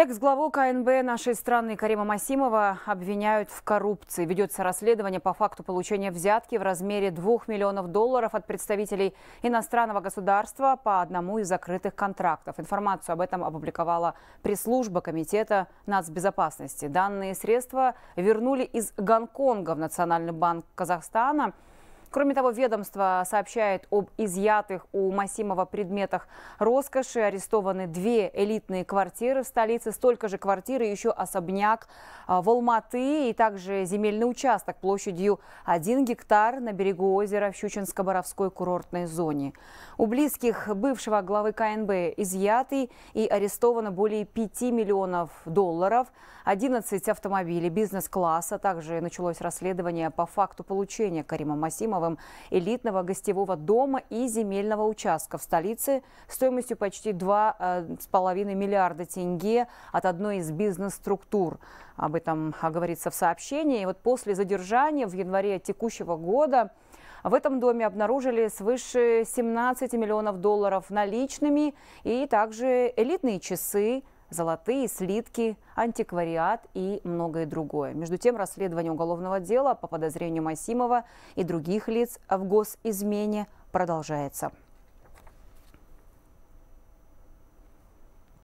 Экс-главу КНБ нашей страны Карима Масимова обвиняют в коррупции. Ведется расследование по факту получения взятки в размере 2 миллионов долларов от представителей иностранного государства по одному из закрытых контрактов. Информацию об этом опубликовала пресс-служба Комитета нацбезопасности. Данные средства вернули из Гонконга в Национальный банк Казахстана – Кроме того, ведомство сообщает об изъятых у Масимова предметах роскоши. Арестованы две элитные квартиры в столице, столько же квартир и еще особняк а, в Алматы и также земельный участок площадью 1 гектар на берегу озера в Щучинско-Боровской курортной зоне. У близких бывшего главы КНБ изъяты и арестовано более 5 миллионов долларов, 11 автомобилей бизнес-класса. Также началось расследование по факту получения Карима Масимова Ефремовым элитного гостевого дома и земельного участка в столице стоимостью почти 2,5 э, миллиарда тенге от одной из бизнес-структур. Об этом говорится в сообщении. И вот после задержания в январе текущего года в этом доме обнаружили свыше 17 миллионов долларов наличными и также элитные часы, золотые, слитки, антиквариат и многое другое. Между тем, расследование уголовного дела по подозрению Масимова и других лиц в госизмене продолжается.